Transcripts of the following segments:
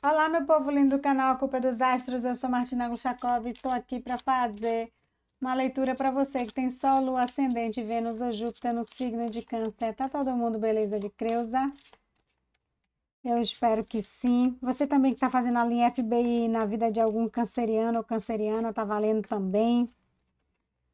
Olá, meu povo lindo do canal A Culpa é dos Astros. Eu sou Martina Gluchakov e estou aqui para fazer uma leitura para você que tem Sol, Lua, Ascendente, Vênus ou Júpiter no signo de Câncer. Tá todo mundo beleza de Creuza? Eu espero que sim. Você também que está fazendo a linha FBI na vida de algum canceriano ou canceriana, tá valendo também.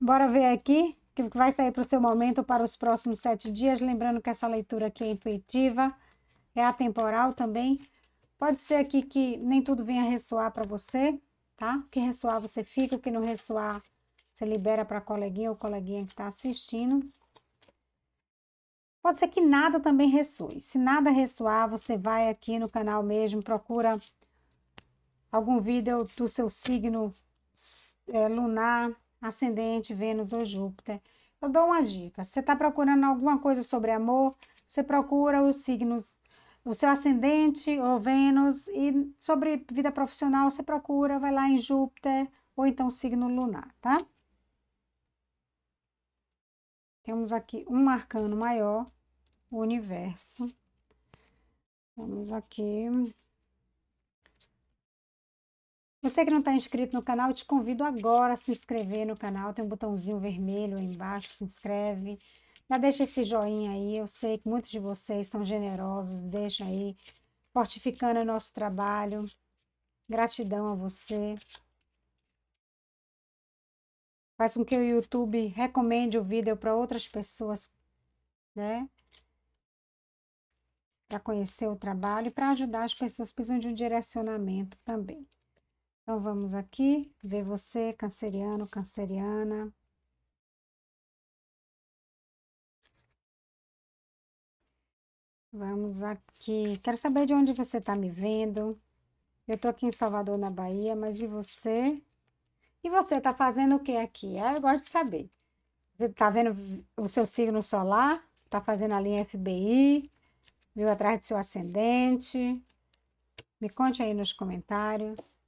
Bora ver aqui o que vai sair para o seu momento para os próximos sete dias. Lembrando que essa leitura aqui é intuitiva, é atemporal também. Pode ser aqui que nem tudo venha ressoar para você, tá? O que ressoar você fica, o que não ressoar você libera para coleguinha ou coleguinha que está assistindo. Pode ser que nada também ressoe. Se nada ressoar, você vai aqui no canal mesmo, procura algum vídeo do seu signo é, lunar, ascendente, Vênus ou Júpiter. Eu dou uma dica. Você está procurando alguma coisa sobre amor? Você procura os signos o seu ascendente ou Vênus e sobre vida profissional você procura, vai lá em Júpiter ou então signo lunar, tá? Temos aqui um arcano maior, o universo. Vamos aqui. Você que não está inscrito no canal, te convido agora a se inscrever no canal. Tem um botãozinho vermelho aí embaixo, se inscreve. Já deixa esse joinha aí, eu sei que muitos de vocês são generosos, deixa aí, fortificando o nosso trabalho. Gratidão a você. Faz com que o YouTube recomende o vídeo para outras pessoas, né? Para conhecer o trabalho e para ajudar as pessoas que precisam de um direcionamento também. Então vamos aqui ver você, canceriano, canceriana. Vamos aqui. Quero saber de onde você está me vendo. Eu tô aqui em Salvador, na Bahia, mas e você? E você tá fazendo o que aqui? Ah, eu gosto de saber. Você tá vendo o seu signo solar? Tá fazendo a linha FBI? Viu atrás do seu ascendente? Me conte aí nos comentários.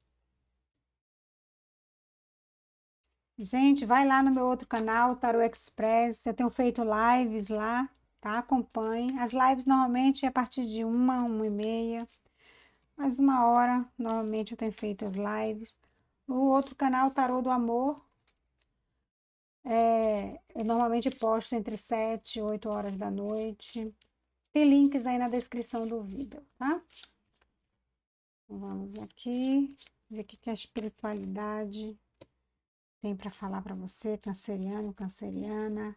Gente, vai lá no meu outro canal, Tarot Express. Eu tenho feito lives lá tá? Acompanhe. As lives normalmente é a partir de uma, uma e meia, mais uma hora. Normalmente eu tenho feito as lives. O outro canal, Tarô do Amor, é, eu normalmente posto entre 7 e 8 horas da noite. Tem links aí na descrição do vídeo, tá? Então, vamos aqui, ver o que a espiritualidade tem para falar para você, canceriano, canceriana.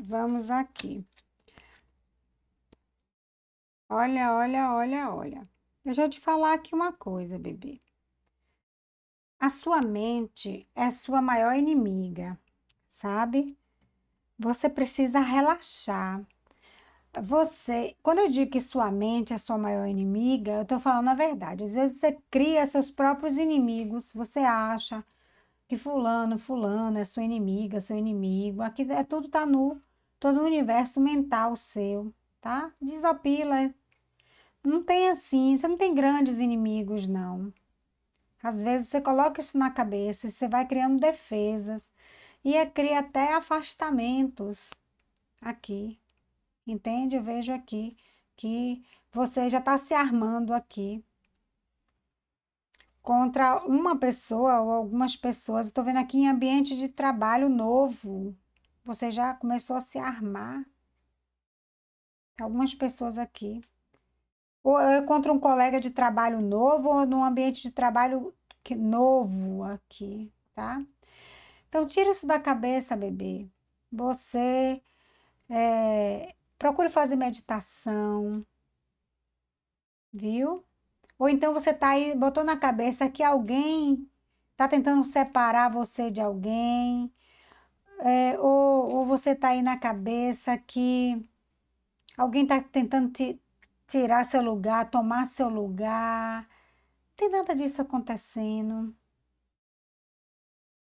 Vamos aqui. Olha, olha, olha, olha. eu já te falar aqui uma coisa, bebê. A sua mente é sua maior inimiga, sabe? Você precisa relaxar. Você, quando eu digo que sua mente é sua maior inimiga, eu estou falando a verdade. Às vezes você cria seus próprios inimigos, você acha que fulano, fulano é sua inimiga, seu inimigo. Aqui é tudo tá nu todo o universo mental seu, tá? Desopila. Não tem assim, você não tem grandes inimigos, não. Às vezes você coloca isso na cabeça e você vai criando defesas e é, cria até afastamentos aqui. Entende? Eu vejo aqui que você já está se armando aqui contra uma pessoa ou algumas pessoas. Estou vendo aqui em ambiente de trabalho novo, você já começou a se armar. Algumas pessoas aqui. Ou eu eh, encontro um colega de trabalho novo ou num ambiente de trabalho novo aqui, tá? Então, tira isso da cabeça, bebê. Você é, procure fazer meditação, viu? Ou então você tá aí, botou na cabeça que alguém tá tentando separar você de alguém, é, ou, ou você tá aí na cabeça que alguém tá tentando te tirar seu lugar, tomar seu lugar. Não tem nada disso acontecendo.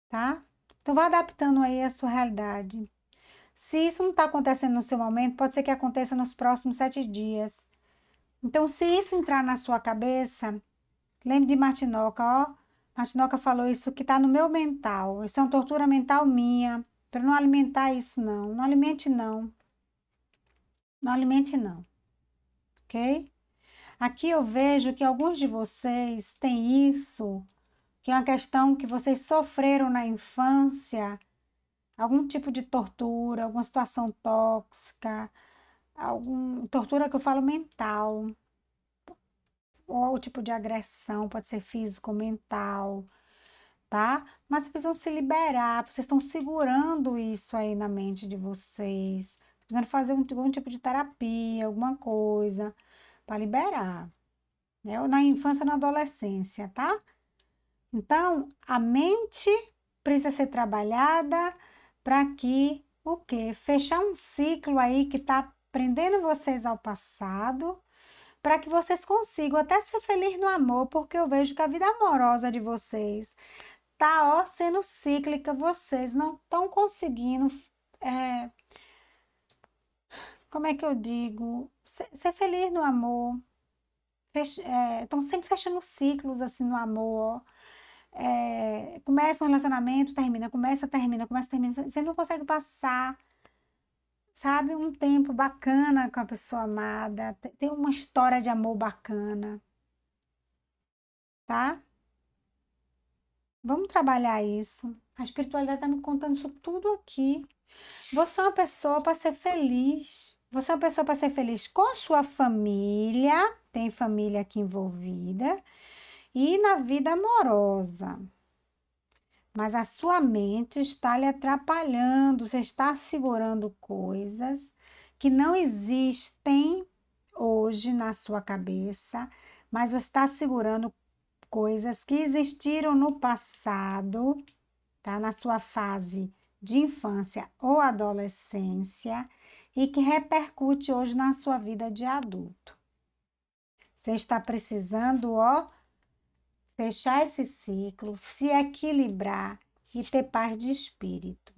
Tá? Então vá adaptando aí a sua realidade. Se isso não está acontecendo no seu momento, pode ser que aconteça nos próximos sete dias. Então, se isso entrar na sua cabeça, lembre de Martinoca, ó. Martinoca falou isso que está no meu mental. Isso é uma tortura mental minha para não alimentar isso não, não alimente não, não alimente não, ok? Aqui eu vejo que alguns de vocês têm isso, que é uma questão que vocês sofreram na infância, algum tipo de tortura, alguma situação tóxica, algum tortura que eu falo mental, ou o tipo de agressão, pode ser físico, mental, tá? Mas precisam se liberar, vocês estão segurando isso aí na mente de vocês. Precisando fazer um, algum tipo de terapia, alguma coisa, para liberar. Né? Ou na infância ou na adolescência, tá? Então, a mente precisa ser trabalhada para que o quê? Fechar um ciclo aí que está prendendo vocês ao passado, para que vocês consigam até ser feliz no amor, porque eu vejo que a vida amorosa de vocês tá ó, sendo cíclica, vocês não estão conseguindo. É, como é que eu digo? Ser, ser feliz no amor. Estão é, sempre fechando ciclos assim no amor. É, começa um relacionamento, termina, começa, termina, começa, termina. Você não consegue passar, sabe, um tempo bacana com a pessoa amada, ter uma história de amor bacana. Tá? Vamos trabalhar isso. A espiritualidade está me contando isso tudo aqui. Você é uma pessoa para ser feliz. Você é uma pessoa para ser feliz com sua família. Tem família aqui envolvida. E na vida amorosa. Mas a sua mente está lhe atrapalhando. Você está segurando coisas que não existem hoje na sua cabeça. Mas você está segurando coisas que existiram no passado, tá? Na sua fase de infância ou adolescência e que repercute hoje na sua vida de adulto. Você está precisando, ó, fechar esse ciclo, se equilibrar e ter paz de espírito.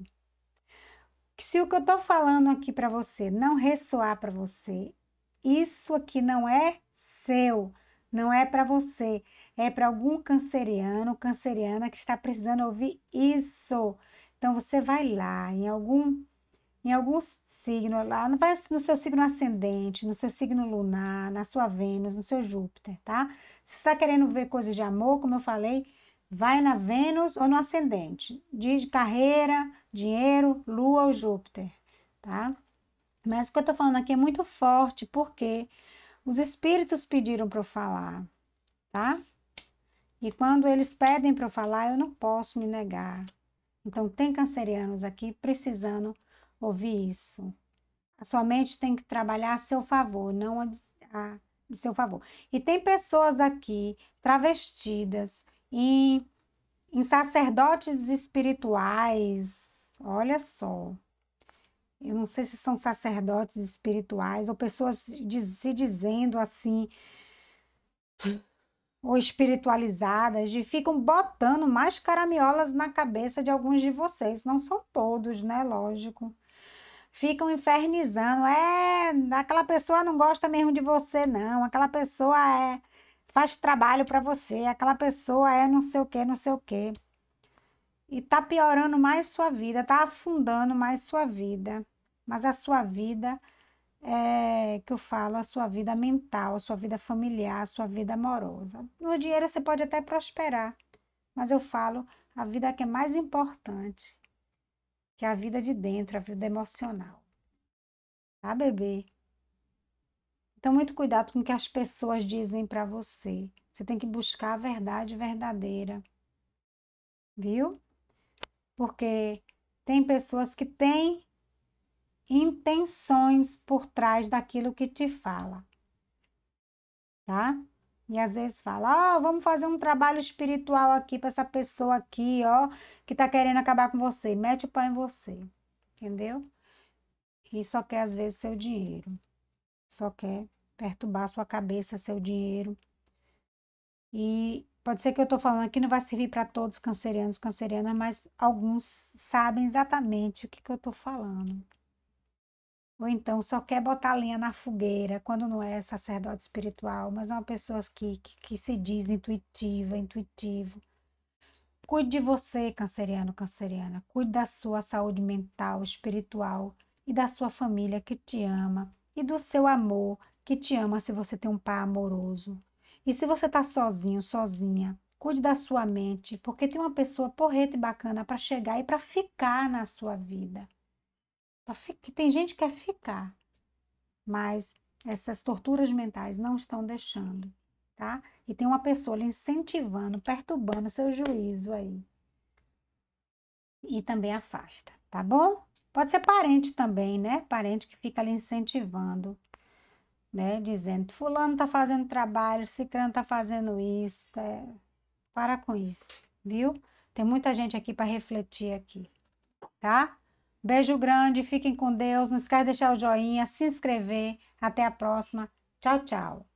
Se o que eu estou falando aqui para você não ressoar para você, isso aqui não é seu, não é para você é para algum canceriano, canceriana que está precisando ouvir isso. Então você vai lá em algum em algum signo lá, não vai no seu signo ascendente, no seu signo lunar, na sua Vênus, no seu Júpiter, tá? Se você está querendo ver coisas de amor, como eu falei, vai na Vênus ou no ascendente, de carreira, dinheiro, Lua ou Júpiter, tá? Mas o que eu tô falando aqui é muito forte, porque os espíritos pediram para eu falar, tá? E quando eles pedem para eu falar, eu não posso me negar. Então, tem cancerianos aqui precisando ouvir isso. A sua mente tem que trabalhar a seu favor, não a, a, de seu favor. E tem pessoas aqui travestidas em, em sacerdotes espirituais. Olha só. Eu não sei se são sacerdotes espirituais ou pessoas de, se dizendo assim ou espiritualizadas e ficam botando mais caramiolas na cabeça de alguns de vocês. Não são todos, né? Lógico. Ficam infernizando. É, aquela pessoa não gosta mesmo de você, não. Aquela pessoa é faz trabalho para você. Aquela pessoa é não sei o que, não sei o que. E tá piorando mais sua vida, tá afundando mais sua vida. Mas a sua vida é, que eu falo, a sua vida mental, a sua vida familiar, a sua vida amorosa. No dinheiro você pode até prosperar, mas eu falo a vida que é mais importante, que é a vida de dentro, a vida emocional. Tá, bebê? Então, muito cuidado com o que as pessoas dizem para você. Você tem que buscar a verdade verdadeira. Viu? Porque tem pessoas que têm intenções por trás daquilo que te fala. Tá? E às vezes fala, ó, oh, ah, vamos fazer um trabalho espiritual aqui para essa pessoa aqui, ó, que tá querendo acabar com você. Mete o pau em você, entendeu? E só quer às vezes seu dinheiro. Só quer perturbar sua cabeça, seu dinheiro. E pode ser que eu tô falando aqui não vai servir para todos cancerianos, cancerianas, mas alguns sabem exatamente o que, que eu tô falando ou então só quer botar lenha na fogueira, quando não é sacerdote espiritual, mas é uma pessoa que, que, que se diz intuitiva, intuitivo. Cuide de você, canceriano, canceriana. Cuide da sua saúde mental, espiritual e da sua família que te ama e do seu amor que te ama se você tem um pai amoroso. E se você está sozinho, sozinha, cuide da sua mente, porque tem uma pessoa porreta e bacana para chegar e para ficar na sua vida. Tá que tem gente que quer ficar, mas essas torturas mentais não estão deixando, tá? E tem uma pessoa lhe incentivando, perturbando seu juízo aí. E também afasta, tá bom? Pode ser parente também, né? Parente que fica lhe incentivando, né? Dizendo, fulano tá fazendo trabalho, ciclano tá fazendo isso, tá... para com isso, viu? Tem muita gente aqui para refletir aqui, tá? Beijo grande, fiquem com Deus. Não esquece de deixar o joinha, se inscrever. Até a próxima. Tchau, tchau.